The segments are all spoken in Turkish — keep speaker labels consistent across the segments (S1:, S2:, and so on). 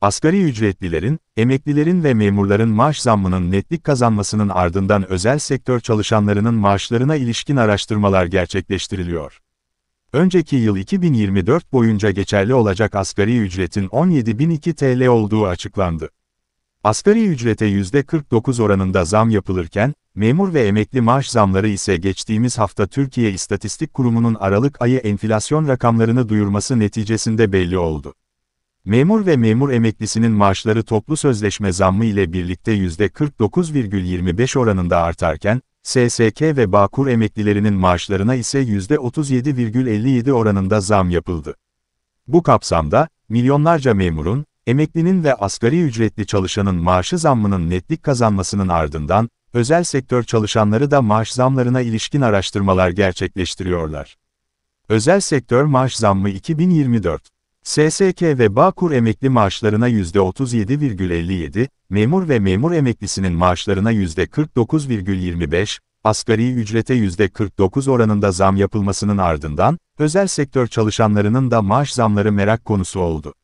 S1: Asgari ücretlilerin, emeklilerin ve memurların maaş zammının netlik kazanmasının ardından özel sektör çalışanlarının maaşlarına ilişkin araştırmalar gerçekleştiriliyor. Önceki yıl 2024 boyunca geçerli olacak asgari ücretin 17.002 TL olduğu açıklandı. Asgari ücrete %49 oranında zam yapılırken, memur ve emekli maaş zamları ise geçtiğimiz hafta Türkiye İstatistik Kurumu'nun Aralık ayı enflasyon rakamlarını duyurması neticesinde belli oldu. Memur ve memur emeklisinin maaşları toplu sözleşme zammı ile birlikte %49,25 oranında artarken, SSK ve Bağkur emeklilerinin maaşlarına ise %37,57 oranında zam yapıldı. Bu kapsamda, milyonlarca memurun, emeklinin ve asgari ücretli çalışanın maaşı zammının netlik kazanmasının ardından, özel sektör çalışanları da maaş zamlarına ilişkin araştırmalar gerçekleştiriyorlar. Özel sektör maaş zammı 2024 SSK ve Bağkur emekli maaşlarına %37,57, memur ve memur emeklisinin maaşlarına %49,25, asgari ücrete %49 oranında zam yapılmasının ardından, özel sektör çalışanlarının da maaş zamları merak konusu oldu.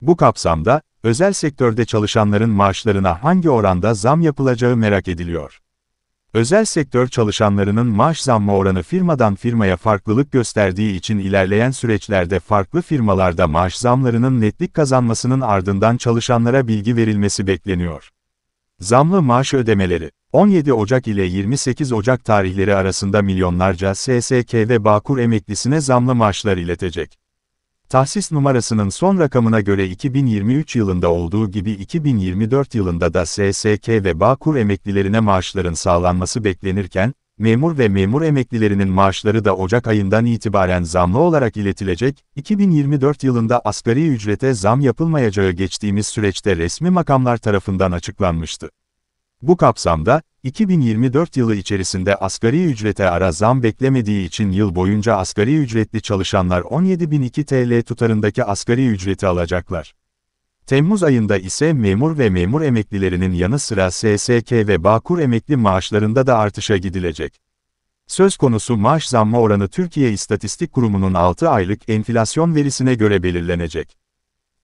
S1: Bu kapsamda, özel sektörde çalışanların maaşlarına hangi oranda zam yapılacağı merak ediliyor. Özel sektör çalışanlarının maaş zammı oranı firmadan firmaya farklılık gösterdiği için ilerleyen süreçlerde farklı firmalarda maaş zamlarının netlik kazanmasının ardından çalışanlara bilgi verilmesi bekleniyor. Zamlı maaş ödemeleri 17 Ocak ile 28 Ocak tarihleri arasında milyonlarca SSK ve Bağkur emeklisine zamlı maaşlar iletecek. Tahsis numarasının son rakamına göre 2023 yılında olduğu gibi 2024 yılında da SSK ve Bağkur emeklilerine maaşların sağlanması beklenirken, memur ve memur emeklilerinin maaşları da Ocak ayından itibaren zamlı olarak iletilecek, 2024 yılında asgari ücrete zam yapılmayacağı geçtiğimiz süreçte resmi makamlar tarafından açıklanmıştı. Bu kapsamda, 2024 yılı içerisinde asgari ücrete ara zam beklemediği için yıl boyunca asgari ücretli çalışanlar 17.002 TL tutarındaki asgari ücreti alacaklar. Temmuz ayında ise memur ve memur emeklilerinin yanı sıra SSK ve Bağkur emekli maaşlarında da artışa gidilecek. Söz konusu maaş zamma oranı Türkiye İstatistik Kurumu'nun 6 aylık enflasyon verisine göre belirlenecek.